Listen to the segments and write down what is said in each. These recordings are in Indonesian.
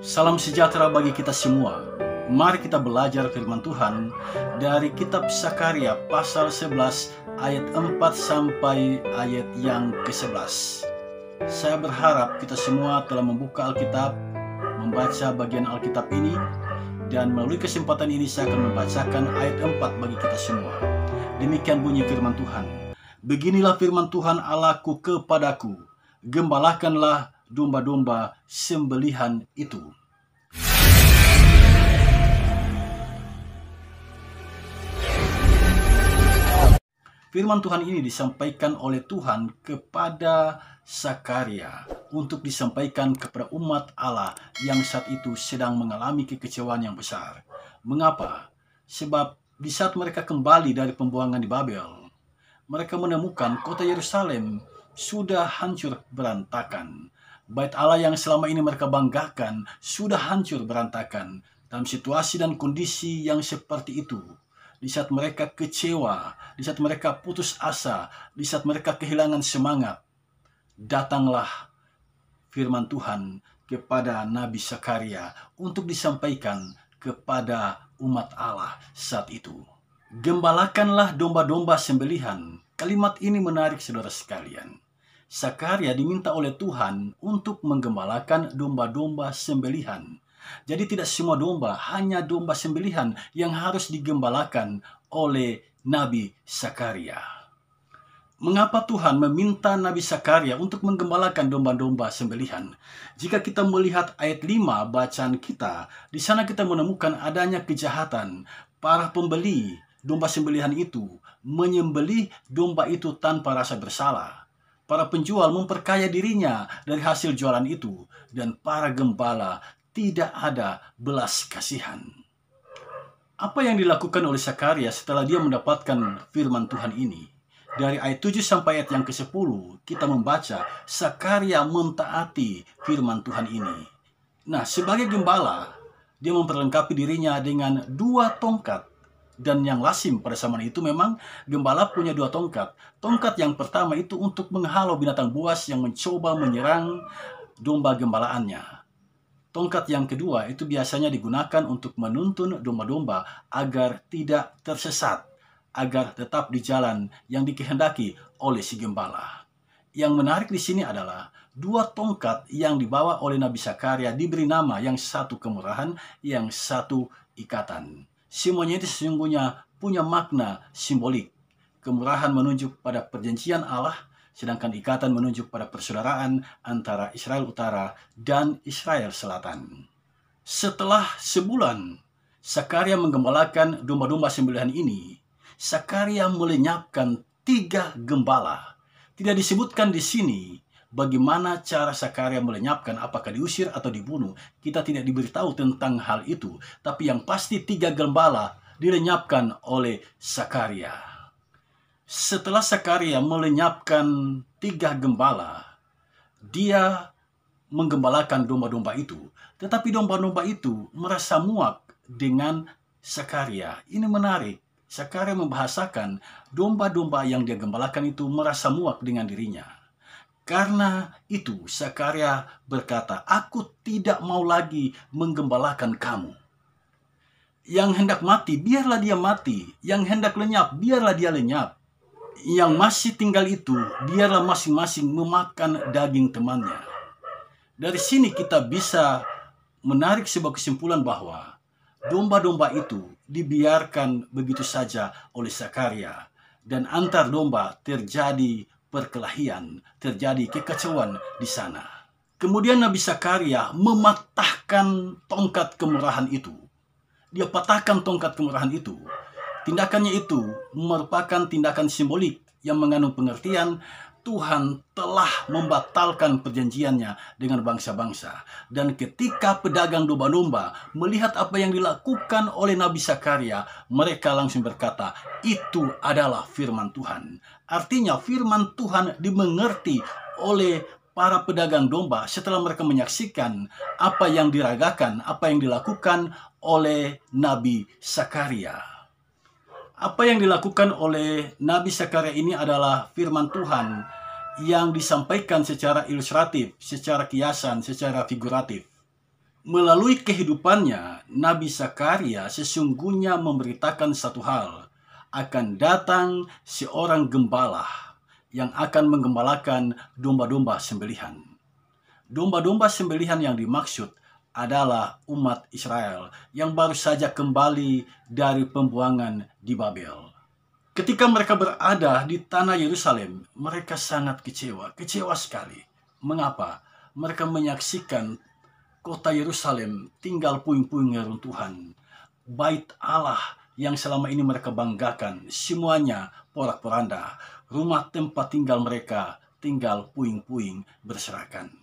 Salam sejahtera bagi kita semua. Mari kita belajar firman Tuhan dari kitab Sakaria pasal 11 ayat 4 sampai ayat yang ke-11. Saya berharap kita semua telah membuka Alkitab, membaca bagian Alkitab ini dan melalui kesempatan ini saya akan membacakan ayat 4 bagi kita semua. Demikian bunyi firman Tuhan. Beginilah firman Tuhan Allahku kepadaku, gembalakanlah domba-domba sembelihan itu. Firman Tuhan ini disampaikan oleh Tuhan kepada Sakaria untuk disampaikan kepada umat Allah yang saat itu sedang mengalami kekecewaan yang besar. Mengapa? Sebab di saat mereka kembali dari pembuangan di Babel, mereka menemukan kota Yerusalem sudah hancur berantakan. Bait Allah yang selama ini mereka banggakan sudah hancur berantakan dalam situasi dan kondisi yang seperti itu. Di saat mereka kecewa, di saat mereka putus asa, di saat mereka kehilangan semangat, datanglah firman Tuhan kepada Nabi Sakaria untuk disampaikan kepada umat Allah saat itu. Gembalakanlah domba-domba sembelihan. Kalimat ini menarik saudara sekalian. Sakaria diminta oleh Tuhan untuk menggembalakan domba-domba sembelihan. Jadi tidak semua domba, hanya domba sembelihan yang harus digembalakan oleh Nabi Sakaria. Mengapa Tuhan meminta Nabi Sakaria untuk menggembalakan domba-domba sembelihan? Jika kita melihat ayat 5 bacaan kita, di sana kita menemukan adanya kejahatan. Para pembeli domba sembelihan itu menyembelih domba itu tanpa rasa bersalah. Para penjual memperkaya dirinya dari hasil jualan itu, dan para gembala tidak ada belas kasihan. Apa yang dilakukan oleh Sakaria setelah dia mendapatkan firman Tuhan ini? Dari ayat 7 sampai ayat yang ke-10, kita membaca Sakaria mentaati firman Tuhan ini. Nah, sebagai gembala, dia memperlengkapi dirinya dengan dua tongkat dan yang lasim pada zaman itu memang gembala punya dua tongkat. Tongkat yang pertama itu untuk menghalau binatang buas yang mencoba menyerang domba gembalaannya. Tongkat yang kedua itu biasanya digunakan untuk menuntun domba-domba agar tidak tersesat, agar tetap di jalan yang dikehendaki oleh si gembala. Yang menarik di sini adalah dua tongkat yang dibawa oleh Nabi Zakaria diberi nama yang satu kemurahan, yang satu ikatan. Semuanya itu sesungguhnya punya makna simbolik. Kemurahan menunjuk pada perjanjian Allah, sedangkan ikatan menunjuk pada persaudaraan antara Israel Utara dan Israel Selatan. Setelah sebulan, Sakaria menggembalakan domba-domba sembelihan ini. Sakaria melenyapkan tiga gembala. Tidak disebutkan di sini bagaimana cara Sakaria melenyapkan, apakah diusir atau dibunuh. Kita tidak diberitahu tentang hal itu, tapi yang pasti tiga gembala direnyapkan oleh Sakaria. Setelah Sakaria melenyapkan tiga gembala, dia menggembalakan domba-domba itu. Tetapi domba-domba itu merasa muak dengan Sakaria. Ini menarik. Sakaria membahasakan domba-domba yang dia gembalakan itu merasa muak dengan dirinya. Karena itu Sakarya berkata, aku tidak mau lagi menggembalakan kamu. Yang hendak mati, biarlah dia mati. Yang hendak lenyap, biarlah dia lenyap. Yang masih tinggal itu, biarlah masing-masing memakan daging temannya. Dari sini kita bisa menarik sebuah kesimpulan bahwa domba-domba itu dibiarkan begitu saja oleh Sakarya dan antar domba terjadi perkelahian, terjadi kekacauan di sana. Kemudian Nabi Zakaria mematahkan tongkat kemurahan itu. Dia patahkan tongkat kemurahan itu. Tindakannya itu merupakan tindakan simbolik yang mengandung pengertian Tuhan telah membatalkan perjanjiannya dengan bangsa-bangsa. Dan ketika pedagang domba-domba melihat apa yang dilakukan oleh Nabi Sakaria, mereka langsung berkata, itu adalah firman Tuhan. Artinya firman Tuhan dimengerti oleh para pedagang domba setelah mereka menyaksikan apa yang diragakan, apa yang dilakukan oleh Nabi Sakaria. Apa yang dilakukan oleh Nabi Zakaria ini adalah firman Tuhan yang disampaikan secara ilustratif, secara kiasan, secara figuratif. Melalui kehidupannya, Nabi Zakaria sesungguhnya memberitakan satu hal, akan datang seorang gembala yang akan menggembalakan domba-domba sembelihan. Domba-domba sembelihan yang dimaksud adalah umat Israel yang baru saja kembali dari pembuangan di Babel. Ketika mereka berada di tanah Yerusalem, mereka sangat kecewa, kecewa sekali. Mengapa? Mereka menyaksikan kota Yerusalem tinggal puing-puing reruntuhan. Bait Allah yang selama ini mereka banggakan, semuanya porak-poranda. Rumah tempat tinggal mereka tinggal puing-puing berserakan.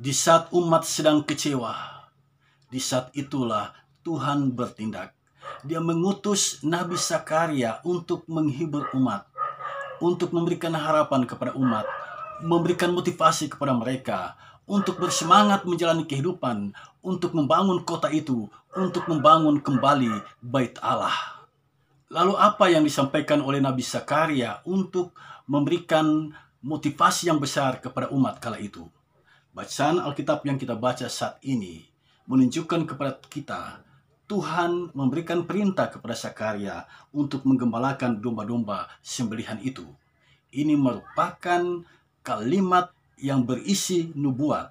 Di saat umat sedang kecewa, di saat itulah Tuhan bertindak. Dia mengutus Nabi Sakaria untuk menghibur umat, untuk memberikan harapan kepada umat, memberikan motivasi kepada mereka untuk bersemangat menjalani kehidupan, untuk membangun kota itu, untuk membangun kembali bait Allah. Lalu apa yang disampaikan oleh Nabi Sakaria untuk memberikan motivasi yang besar kepada umat kala itu? Bacaan Alkitab yang kita baca saat ini menunjukkan kepada kita Tuhan memberikan perintah kepada Sakaria untuk menggembalakan domba-domba sembelihan itu. Ini merupakan kalimat yang berisi nubuat.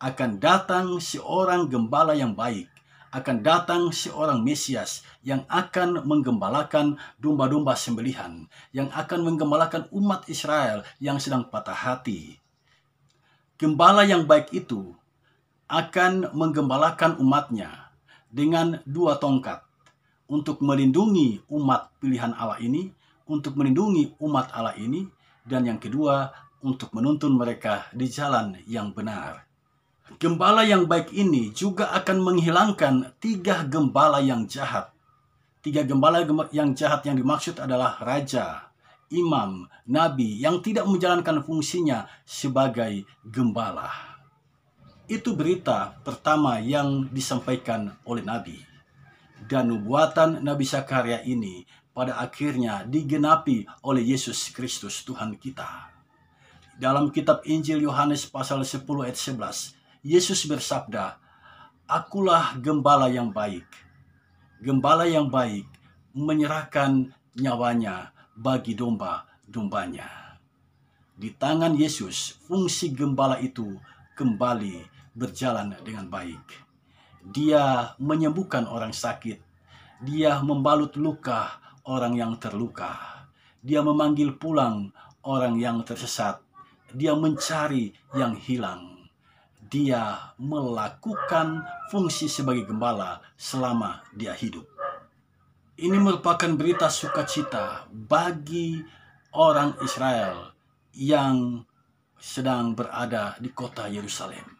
Akan datang seorang gembala yang baik. Akan datang seorang Mesias yang akan menggembalakan domba-domba sembelihan. Yang akan menggembalakan umat Israel yang sedang patah hati Gembala yang baik itu akan menggembalakan umatnya dengan dua tongkat untuk melindungi umat pilihan Allah ini, untuk melindungi umat Allah ini, dan yang kedua untuk menuntun mereka di jalan yang benar. Gembala yang baik ini juga akan menghilangkan tiga gembala yang jahat. Tiga gembala yang jahat yang dimaksud adalah raja, imam, nabi yang tidak menjalankan fungsinya sebagai gembala. Itu berita pertama yang disampaikan oleh nabi. Dan nubuatan Nabi Zakaria ini pada akhirnya digenapi oleh Yesus Kristus Tuhan kita. Dalam kitab Injil Yohanes pasal 10 ayat 11, Yesus bersabda, Akulah gembala yang baik. Gembala yang baik menyerahkan nyawanya bagi domba-dombanya. Di tangan Yesus, fungsi gembala itu kembali berjalan dengan baik. Dia menyembuhkan orang sakit, dia membalut luka orang yang terluka, dia memanggil pulang orang yang tersesat, dia mencari yang hilang. Dia melakukan fungsi sebagai gembala selama dia hidup. Ini merupakan berita sukacita bagi orang Israel yang sedang berada di kota Yerusalem.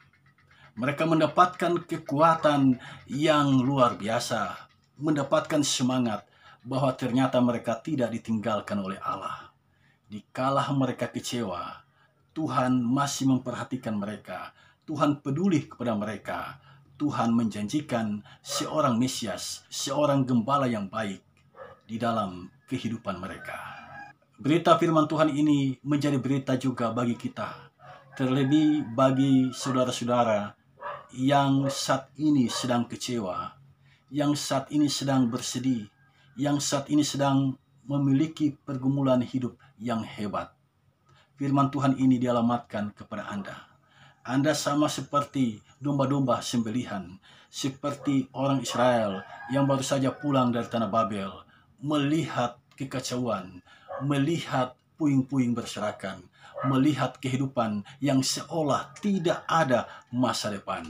Mereka mendapatkan kekuatan yang luar biasa, mendapatkan semangat bahwa ternyata mereka tidak ditinggalkan oleh Allah. Dikalah mereka kecewa, Tuhan masih memperhatikan mereka, Tuhan peduli kepada mereka, Tuhan menjanjikan seorang Mesias, seorang gembala yang baik di dalam kehidupan mereka. Berita firman Tuhan ini menjadi berita juga bagi kita, terlebih bagi saudara-saudara yang saat ini sedang kecewa, yang saat ini sedang bersedih, yang saat ini sedang memiliki pergumulan hidup yang hebat. Firman Tuhan ini dialamatkan kepada Anda anda sama seperti domba-domba sembelihan, seperti orang Israel yang baru saja pulang dari tanah Babel, melihat kekacauan, melihat puing-puing berserakan, melihat kehidupan yang seolah tidak ada masa depan.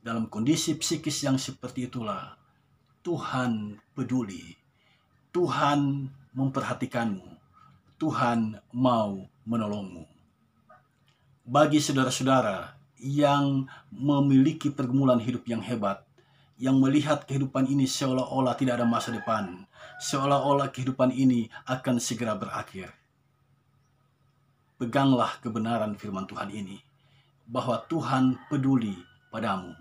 Dalam kondisi psikis yang seperti itulah, Tuhan peduli, Tuhan memperhatikanmu, Tuhan mau menolongmu bagi saudara-saudara yang memiliki pergumulan hidup yang hebat, yang melihat kehidupan ini seolah-olah tidak ada masa depan, seolah-olah kehidupan ini akan segera berakhir. Peganglah kebenaran firman Tuhan ini, bahwa Tuhan peduli padamu.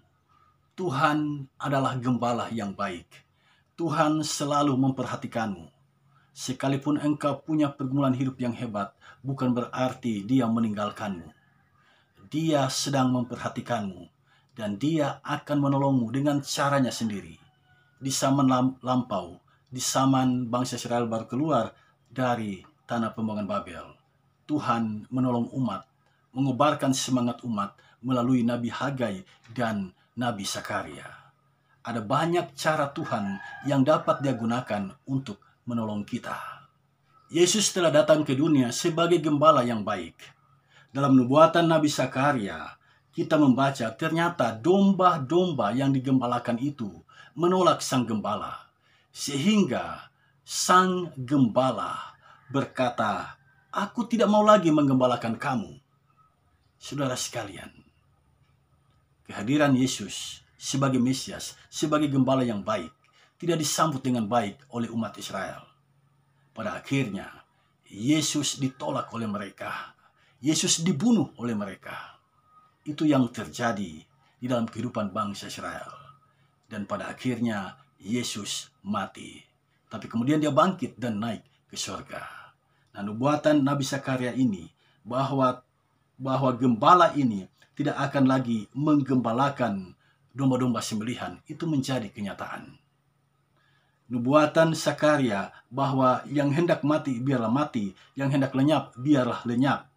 Tuhan adalah gembala yang baik. Tuhan selalu memperhatikanmu. Sekalipun engkau punya pergumulan hidup yang hebat, bukan berarti dia meninggalkanmu dia sedang memperhatikanmu dan dia akan menolongmu dengan caranya sendiri. Di zaman lampau, di zaman bangsa Israel baru keluar dari tanah pembangunan Babel, Tuhan menolong umat, mengobarkan semangat umat melalui Nabi Hagai dan Nabi Sakaria. Ada banyak cara Tuhan yang dapat dia gunakan untuk menolong kita. Yesus telah datang ke dunia sebagai gembala yang baik dalam nubuatan Nabi Zakaria, kita membaca ternyata domba-domba yang digembalakan itu menolak sang gembala. Sehingga sang gembala berkata, aku tidak mau lagi menggembalakan kamu. Saudara sekalian, kehadiran Yesus sebagai Mesias, sebagai gembala yang baik, tidak disambut dengan baik oleh umat Israel. Pada akhirnya, Yesus ditolak oleh mereka Yesus dibunuh oleh mereka. Itu yang terjadi di dalam kehidupan bangsa Israel. Dan pada akhirnya Yesus mati. Tapi kemudian dia bangkit dan naik ke surga. Nah, nubuatan Nabi Zakaria ini bahwa bahwa gembala ini tidak akan lagi menggembalakan domba-domba sembelihan itu menjadi kenyataan. Nubuatan Sakaria bahwa yang hendak mati biarlah mati, yang hendak lenyap biarlah lenyap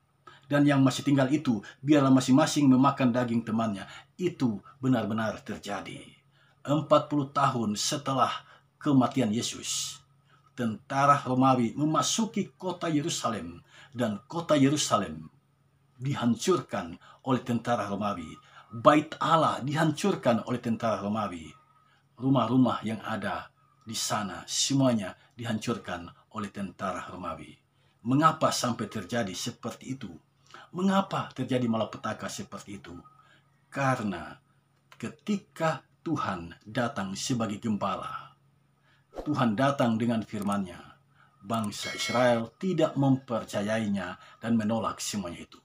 dan yang masih tinggal itu biarlah masing-masing memakan daging temannya. Itu benar-benar terjadi. 40 tahun setelah kematian Yesus, tentara Romawi memasuki kota Yerusalem dan kota Yerusalem dihancurkan oleh tentara Romawi. Bait Allah dihancurkan oleh tentara Romawi. Rumah-rumah yang ada di sana semuanya dihancurkan oleh tentara Romawi. Mengapa sampai terjadi seperti itu? Mengapa terjadi malapetaka seperti itu? Karena ketika Tuhan datang sebagai gembala, Tuhan datang dengan firman-Nya. Bangsa Israel tidak mempercayainya dan menolak semuanya itu.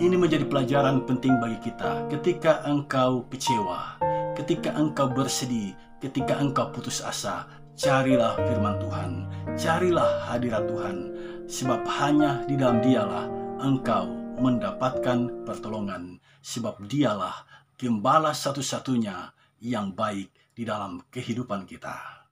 Ini menjadi pelajaran penting bagi kita ketika engkau kecewa, ketika engkau bersedih, ketika engkau putus asa, carilah firman Tuhan, carilah hadirat Tuhan, sebab hanya di dalam dialah engkau mendapatkan pertolongan, sebab dialah gembala satu-satunya yang baik di dalam kehidupan kita.